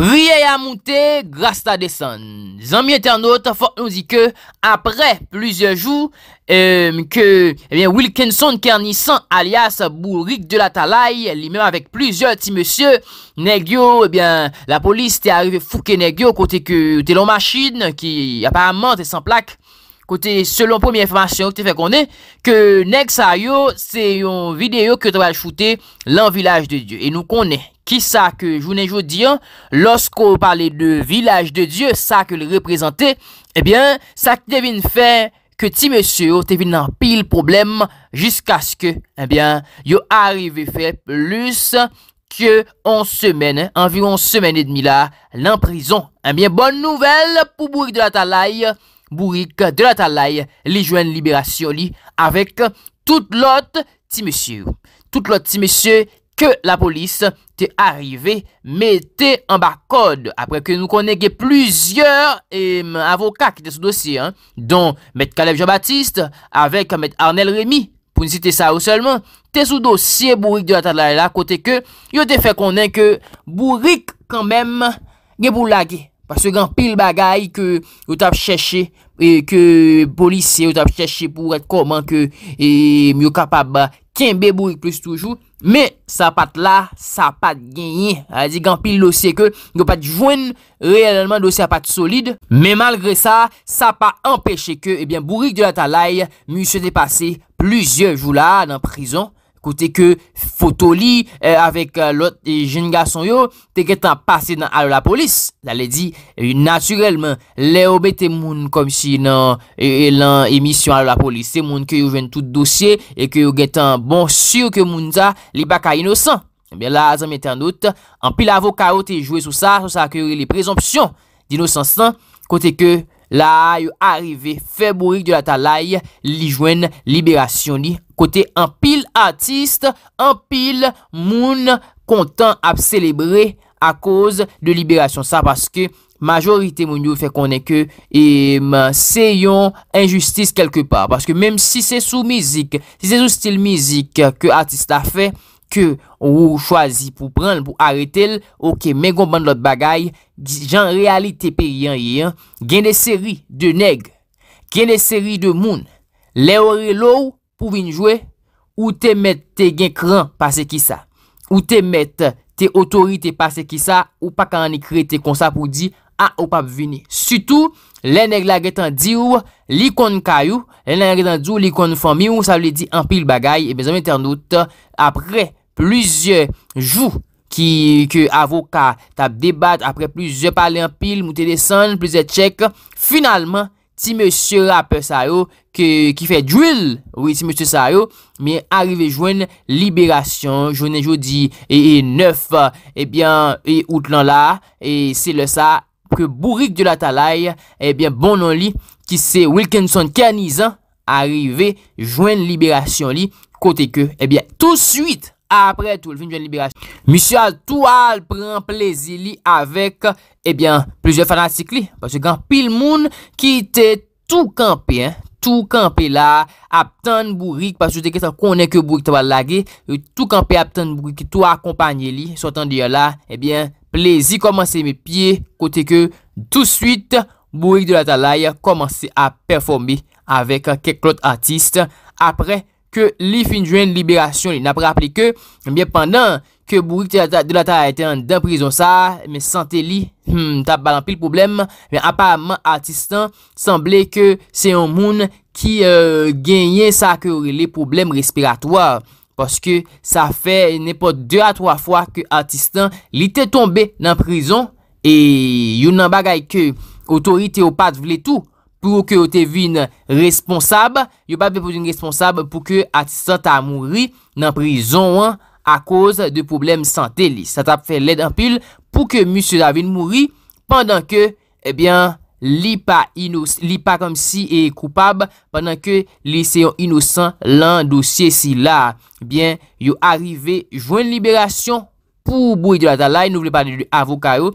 Rien à monter, grâce à descendre. Amis internautes, faut nous dit que après plusieurs jours euh, que eh bien Wilkinson Kernissan alias Bourrique de la Talaye, lui-même avec plusieurs petits monsieur Negio, eh bien la police t'est arrivée fouquer Negio côté que t'es machine qui apparemment t'es sans plaque. Côté, selon première information que tu fais qu'on est, que Nexayo, c'est une vidéo que tu vas shooter l'envillage village de Dieu. Et nous connaît Ki sa ke jounen joudian, losko parle de vilaj de Diyo, sa ke le reprezenten, ebyen, eh sa ke devine fe ke ti mesye ou tevin nan pil problem, jiska se ke, ebyen, eh yo arive fe plus ke 11 semen, anviron 11 semen et demi la, nan prizon. Ebyen, eh bon nouvel pou Bourik de la Talaye. Bourik de la Talaye li jwen liberasyon li, avek tout lot ti mesye ou. Tout lot ti mesye ou. ke la polis te arrive mette an bak kode. Apre ke nou konen ge plizyeur euh, avoka ki te sou dosye, don met Kaleb Jean-Baptiste, avek met Arnel Rémy, pou nisite sa ou selman, te sou dosye bourik de la tatlalè la, kote ke yo te fe konen ke bourik kanmem ge boulage. Pase gen pil bagay ke yo tap chèche, ke polisye yo tap chèche pou et koman ke myo kapab ba kenbe Bourik plus toujou, me sa pat la, sa pat genye, a di gampil losye ke, nge pat jwen reyalman losye pat solide, me malgre sa, sa pat empeshe ke, ebyen eh Bourik de la Talaye, mi se depase pluzye jou la nan prizon, kote ke fotoli eh, avek eh, lot e jen gason yo te getan pase nan alo la polis. La le di, eh, naturelman, le obete moun kom si nan emisyon alo la polis, se moun ke yon ven tout dosye e ke yon getan bon sur ke moun ta li baka inosan. Ebyen la, zan metan not, an pi la avokado te jwe sou sa, sou sa ak yon li prezoption di inosan san, kote ke la yon arive febourik di la talay li jwen liberasyon li konwen. Kote an pil artist, an pil moun kontan ap celebre a koz de liberasyon. Sa paske majorite moun nou fe konen ke e, seyon injustice kelke par. Paske menm si se sou stil mizik ke artist a fe, ke ou chwazi pou pran pou aretel, ou ke men gom ban lot bagay, jan realite pe yon yon, gen de seri de neg, gen de seri de moun, le ore lou, pou vinjwe, ou te met te genkran pa se ki sa. Ou te met te otorite pa se ki sa, ou pa ka an ekre te konsa pou di, a ah, ou pa vini. Sütou, lè nè glagè tan di ou, likon kayou, lè nè glagè tan di ou, likon fòmi ou, sa lè di an pil bagay, e eh bezan mè tè an dout, apre plüzyè jou ki avoka tap debat, apre plüzyè palè an pil, moutè desan, plüzyè tchèk, finalman, ti mè sè apè sa yo, ki fè drill, wè si mè sè sa yo, mè arrivè jwen libération, jwenen jodi, e, e neuf, e eh bè, e out lan la, e sè le sa, ke bourik de la talay, e eh bè bonon li, ki se Wilkinson kè nizan, arrivè jwen libération li, kote ke, e eh bè, tou suite, apre tou, mè jwen libération, mè sè al tou al, prèm plèzi li, avèk, e bè, plèzè fanatik li, pè se gant pil moun, ki tè tou kampè, mè, Tou kanpe la, ap tan Bourik, pas jote ke sa konen ke Bourik tabal lage, tou kanpe ap tan Bourik ki tou akompanyeli, sotan diya la, ebyen, plezi komanse me pie, kote ke, tout eh suite, Bourik de la Talaye komanse a performe avek keklot artiste, apre, Ke li finjwen liberasyon li nan prapli ke Mbyen pandan ke bourik de la ta a eten dan prizon sa Me sante li, hmm, ta banan pil poublem Mwen apareman artistan, sanble ke se yon moun ki euh, genye sa ke li poublem respiratoir Paske sa fe nepo 2 a 3 fwa ke artistan li te tombe nan prizon E yon nan bagay ke otorite ou pat vle tou Pou ke ou te vin responsab, yo pa pe pou din responsab pou ke atisant a mouri nan prizon a koz de poublem sante li. Satap fe led an pil pou ke M. David mouri pandan ke eh li pa kom si e koupab, pandan ke li se yon inousan lan dosye si la, yo arive jwen liberasyon. pou boui de la talay, nou vle pa de avokay ou,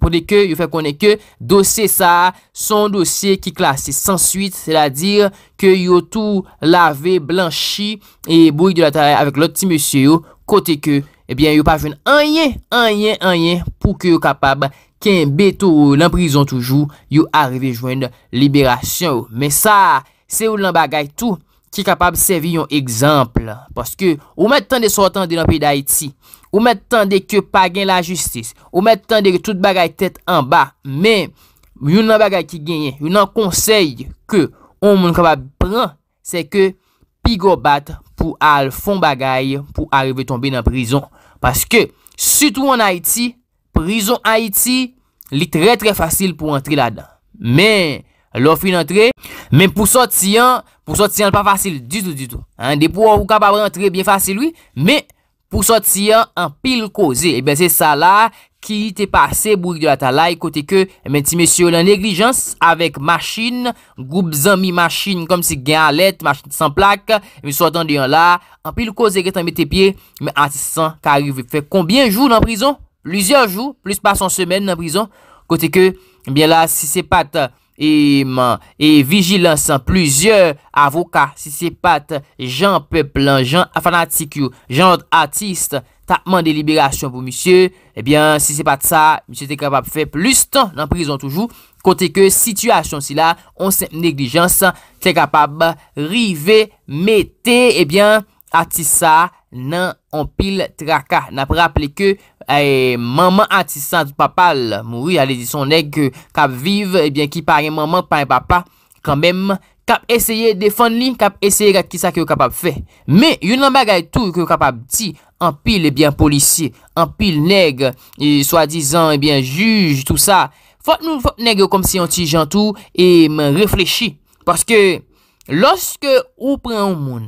pou de ke yon fè konè ke dosè sa, son dosè ki klasè sansuit, sè la dir ke yon tou lave blanchi, e boui de la talay avèk lòt ti mèsyè ou, kote ke, ebyen eh yon pa fèn anyen, anyen, anyen, pou ke yon kapab ken beto ou nan prizon toujou, yon arve jwen liberasyon ou, men sa, se ou nan bagay tou, Ki kapab sevi yon ekzample. Paske ou met tan de sotan de nan piy d'Haiti. Ou met tan de ke pa gen la justis. Ou met tan de ke tout bagay tet an ba. Men, yon nan bagay ki genyen. Yon nan konsey ke ou moun kapab pren. Se ke pi go bat pou al fon bagay pou arrive tombe nan prizon. Paske, sutou an Haiti, prizon Haiti, li tre tre fasil pou entri la dan. Men, L'offre yon entre, men pou sot si yon, pou sot si yon l pa fasil, du tout, du tout. De pou wou kapabre entre, bien fasil, oui, men pou sot si yon, an pil koze. E eh ben se sa la, ki te pase, bouri de la talay, kote ke, men eh ti mesi ou nan neglijans, avek machin, goup zami machin, kom si gen alet, machin san plak, men sot an diyon la, an pil koze, ket an mette pie, men asisan, ka arrive. Fè konbyen joun nan prizon, lisyon joun, plus pas son semen nan prizon, kote ke, ben la, eh si se patte. Eman, e, e vigilansan, pluzyor avoka, si se pat jan pe planjan, jan fanatikyo, jan artist, tapman de liberasyon pou msye, ebyan, eh si se pat sa, msye te kapab fe plus tan nan prizon toujou, kote ke situasyon si la, on se neglijansan, te kapab rive mette, ebyan, eh Atisa nan anpil traka. Napre aple ke eh, maman atisa du papal. Mouri ale dison neg ke kap vive. Ebyen eh ki pari maman pari papa. Kambem kap eseye defon li. Kap eseye kat kisa ke yo kapap fe. Eh me yon nan bagay tou ke yo kapap ti. Anpil ebyen polisi. Anpil neg. E swa dizan ebyen juj tout sa. Fote nou fote neg yo kom si yon ti jantou. E mwen reflechi. Paske loske ou pre an moun.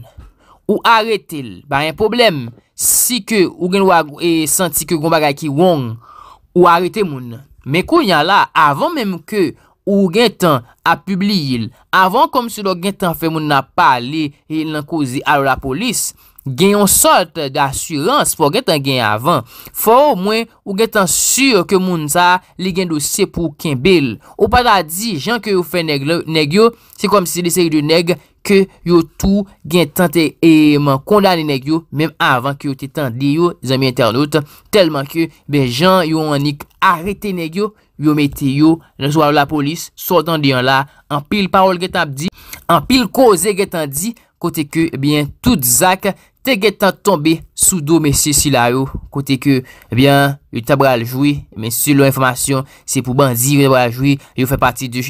Ou arete l, ba yon problem, si ke ou gen wag e santi ke gom bagay ki wong, ou arete moun. Men kou yon la, avon menm ke ou gen tan apubli yil, avon kom si lo gen tan fe moun na pale, e lankozi alo la polis, gen yon sort de asurans fo gen tan gen avan. Fo mwen ou gen tan sur ke moun sa li gen dosye pou kin bel. Ou pa da di, jan ke ou fe neg yo, se kom si li se yi de neg, yo tou gen tante e man kondane neg yo mem avan ki yo titan di yo di zami internaut telman ki be jan yo anik arite neg yo yo meti yo la polis sotan di yo la an pil parol getan di an pil koze getan di kote ke bien tout zak tegetan tombe sou do mesye si la yo, kote ke, ebyen, eh yo tabral joui, mesye lo informasyon, se pou ban ziv yo tabral joui, yo fe pati de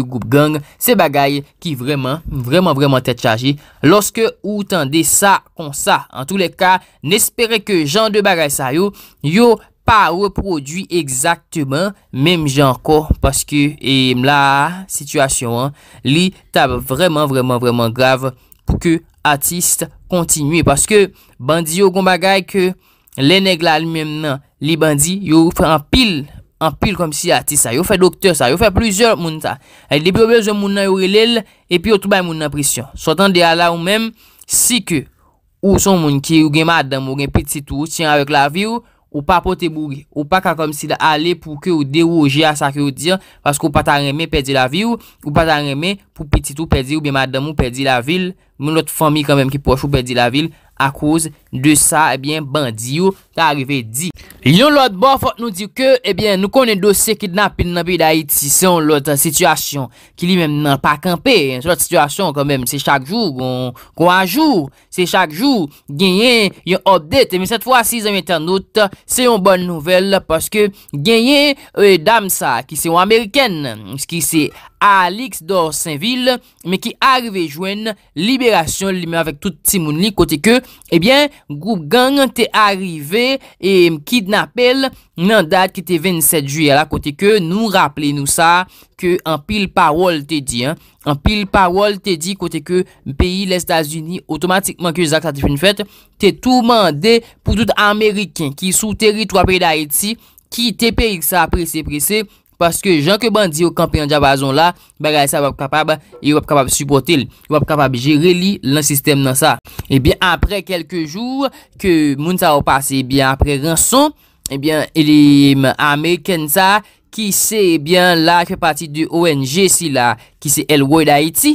group gang, se bagay ki vreman, vreman vreman tet chaji, loske ou tende sa kon sa, an tou le ka, nespere ke jan de bagay sa yo, yo pa reproduy egzakteman, menm jan ko, paske, e mla, situasyon, li tab vreman vreman vreman grav, pou ke, artiste kontinuye, paske bandi yo kon bagay ke le neglal mem nan, li bandi yo fè an pil, an pil kom si artiste sa, yo fè doktèr sa, yo fè plizèr moun ta, el dibe yo bezè moun nan yo relèl epi yo toubè moun nan prisyon, sotan de ala ou mèm, si ke ou son moun ki yo gen maddam, ou gen peti tou, si an avek la vi ou ou pa potè bou, ou pa ka kom si la ale pou ke yo derouje a sa ki yo dir paske ou pata remè perdi la vi ou ou pata remè pou peti tou perdi ou gen maddam ou perdi la vil moun lote fami kanmèm ki pochou bèdi la vil a kouz de sa, ebyen eh bandi yo, ta arrive di yon lote bo, fote nou di ke, ebyen eh nou konen dosye ki napi nan pi da iti si son lote eh, situasyon, ki li mèm nan pa kampe, son lote situasyon kanmèm, se chak jou, kon anjou se chak jou, genyen yon obdete, men set fwa 6 an internet, se yon bon nouvel paske genyen, e dam sa ki se yon Ameriken, ki se Alix dorsen vil men ki arrive jwen, libe Lime avèk tout timoun li kote ke, ebyen, eh goup gang te arive e mkid na pel nan dat ki te 27 juyè la kote ke, nou rappele nou sa ke an pil parol te di, an pil parol te di kote ke, mpeyi le Stasiuni otomatikman ki zak sa te fin fèt, te tou mande pou tout Amerikin ki sou terit wapèy da Haiti ki te pey sa apre se prese, Paske jan ke bandi yo kampi anja bazon la, bagay sa wap kapab, yo wap kapab suportil, yo wap kapab jereli lan sistem nan sa. Ebyen, apre kelke jour, ke moun sa wap pase, ebyen, apre ranson, ebyen, elim Ameriken sa, ki se, ebyen, la, kwe pati di ONG si la, ki se Elwoye da Iti,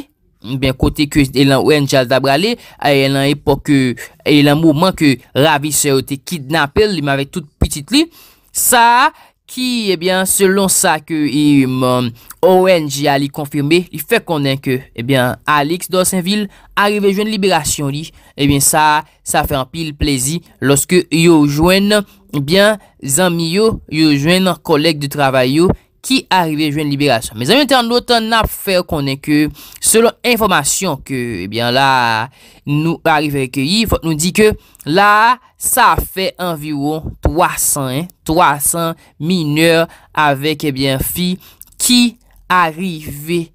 ebyen, kote ke elan ONG a zabrali, e elan epok, e elan mouman ke Ravis se wate kidnapil, li mwave tout pitit li, sa, ebyen, ki, ebyen, eh selon sa ke ONG a li konfirme, li fe konen ke, ebyen, eh Alix do Saint-Ville, arive joen liberation li, ebyen, eh sa, sa fe an pil plezi, loske yo joen, ebyen, zami yo, yo joen kolek de travay yo, Ki arive jwen liberasyon. Me zanmite an do tan nap fè konen ke selon informasyon ke nou arive ekye yi, nou di ke la sa fè environ 300 300 mineur avek ebyen fi ki arive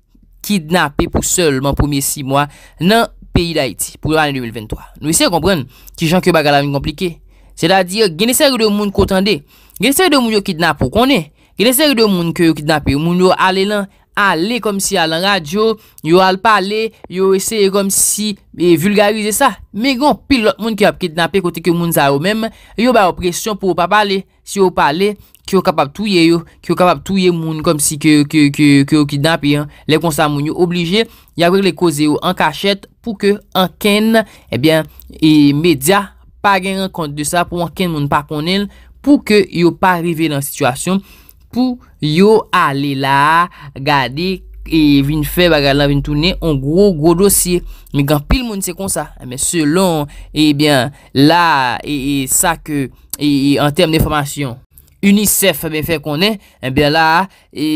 kidnapè pou solman pou miye 6 mwa nan peyi da iti. Pou anè 2023. Nou isè kompren ki jan ke baga la mè komplike. Se la di genese yon moun kontande, genese yon moun yo kidnap pou konen, Yon eser yon moun ki yo ki dnape, moun yo ale lan, ale kom si alan radyo, yo al pale, yo eser yon kom si vulgarize sa. Me yon pil lot moun ki yo ap ki dnape kote ke moun za ou menm, yo ba opresyon pou ou pa pale. Si ou pale, ki yo kapap touye yo, ki yo kapap touye moun kom si ki yo ki dnape, le konsa moun yo oblije. Ya wèk le koze yo an kachet pou ke anken, ebyen, eh e media pa gen an kont de sa pou anken moun pa konen pou ke yo pa rive lan situasyon. Pou yo ale la gade e vin fe baga lan vin toune an gro dosye. Mi gan pil moun se kon sa. Eh, men selon ebyen la e, e sa ke e, en term de formasyon. Unicef eh, be fe konen ebyen eh, la e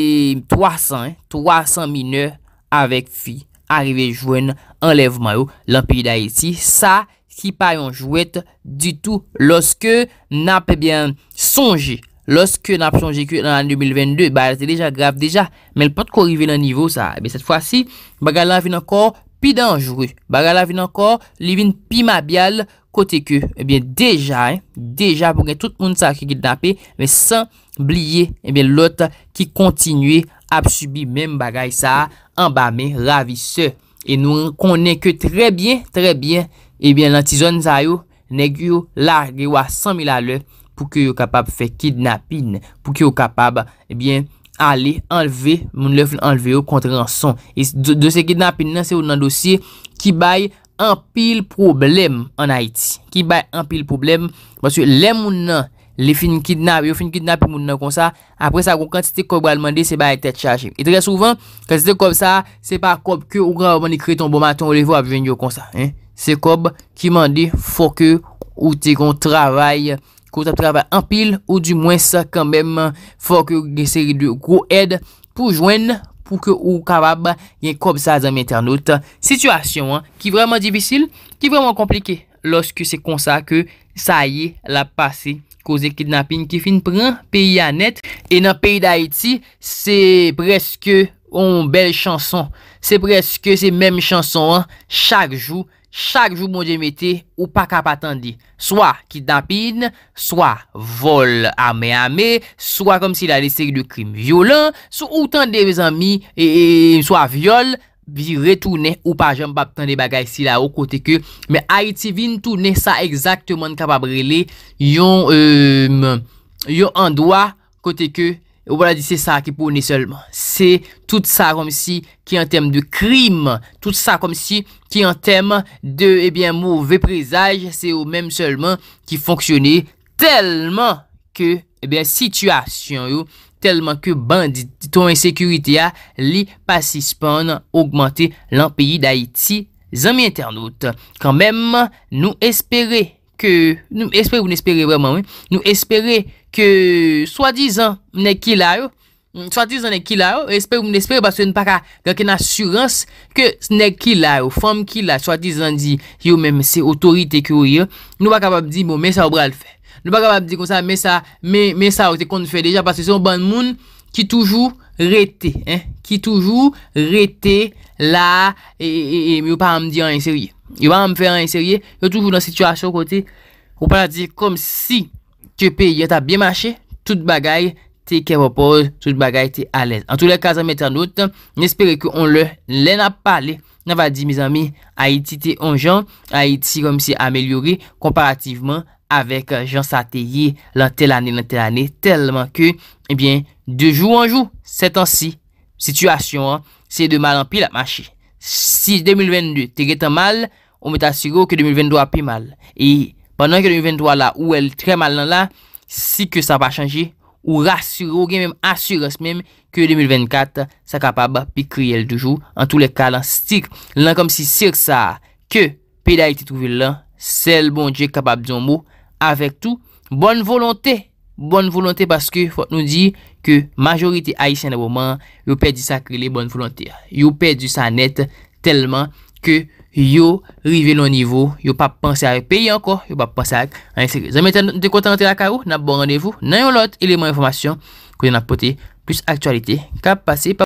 300, 300 mineur avek fi. Arrive jwen enlevman yo. Lampi da eti sa ki payon jwet di tou loske nan pebyen sonje. Lorske nan ap son jekwe nan an 2022, ba yate deja grab deja, men pot korive nan nivou sa. Ebe, set fwa si, bagay la vin ankor pi denjrou. Bagay la vin ankor li vin pi mabyal kote ke. Ebe, eh deja, deja pou gen tout moun sa ki gid nape, men san blye, ebe, eh lot ki kontinuye ap subi men bagay sa, anba men ravise. E nou konen ke trebyen, trebyen, ebe, eh nan tizon zayou, negyo largewa san mila lè. pou ki yo kapab fè kidnapin. Pou ki yo kapab, ebyen, eh ale enleve, moun le fè enleve yo kontre ran son. E de se kidnapin nan, se yo nan dosye ki bay an pil problem an Haiti. Ki bay an pil problem, monsye, le moun nan, le fin kidnap, yo fin kidnap moun nan kon sa, apre sa kon, kantite kob al mande, se bay tet chaje. E tre souvan, kantite kon sa, se pa kob ki yo ou gran wane kre ton bon maton, ou le vo ap ven yo kon sa. Se kob ki mande, fok yo ou te kon travay Koz ap trav apil ou di mwen sa kanmem fok gen seri de gro ed pou jwen pou ke ou kavab gen kob sa zanm internot. Situasyon ki vreman divisil, ki vreman komplike. Lorske se konsa ke sa yi la pase. Koz e kidnapping ki fin pran peyi anet. E nan peyi da Haiti se preske on bel chanson. Se preske se menm chanson an, chak jou, chak jou moun jemete ou pa kap attendi. Soa ki dapine, soa vol ame ame, soa kom si la liste ki de krim violen, soa outan de vez ami, ee, soa viol, vi retoune ou pa jem batande bagay si la ou kote ke. Me Haiti vin toune sa exaktman kapabrele, yon, euh, yon andwa kote ke, Ou wala di se sa ki pouni selman. Se tout sa kom si ki an tem de krim. Tout sa kom si ki an tem de eh mouve prezaj. Se ou menm selman ki fonksyoni. Telman ke eh situasyon. Telman ke bandit ton insekurite a li pasispon. Ougmante lan piyi da iti. Zami internaut. Kan menm nou espere ke. Nou espere ou nou espere vreman. Nou espere kwenye. ke swadizan mne kila yo, mm, swadizan mne kila yo, espè mne espè, basè mne pa ka ganken asurans, ke mne kila yo, fòm kila, swadizan di, yo mèm se otorite ki yo yo, nou pa kapab di, bon, mè sa ou bral fè, nou pa kapab di kon sa, mè sa, mè sa ou te kon fè deja, basè se yon ban moun, ki toujou rete, ki toujou rete la, e, e, e, e yo pa am di an inserye, yo pa am fè an inserye, yo toujou nan sityasyon kote, yo pa la di, kom si, si, Che pe yon ta bi mache, tout bagay te ke repose, tout bagay te alez. An tou la kazan metanote, nespere ki on le lena pale. Nan va di, miz ami, Haiti te anjan, Haiti kom si amelyori, komparativeman avek jansate ye lan tel ane, lan tel ane, telman ke, ebyen, de jou anjou, setan si, situasyon an, se de malan pi la mache. Si 2022 te getan mal, ome ta sigo ke 2022 api mal. E... Pendan ke 2023 la ou el tre mal nan la, si ke bon sa pa chanji, ou rasyur ou gen menm asyuras menm ke 2024 sa kapab pi kri el toujou. An tou le kalan stik lan kom si sir sa ke peda iti trouvi lan, sel bon dje kapab zon mou, avek tou, bon volante. Bon volante baske fote nou di ke majorite haisyen nan woman, yo pe di sa kri le bon volante. Yo pe di sa net telman ke... yo rive lon nivou, yo pa panse ak peyi anko, yo pa panse ak anisek. Zanmete de kontante la ka ou, nan bon randevou, nan yon lot, eleman informasyon, kwenye nan pote, plus aktualite, kap pase, pa panse.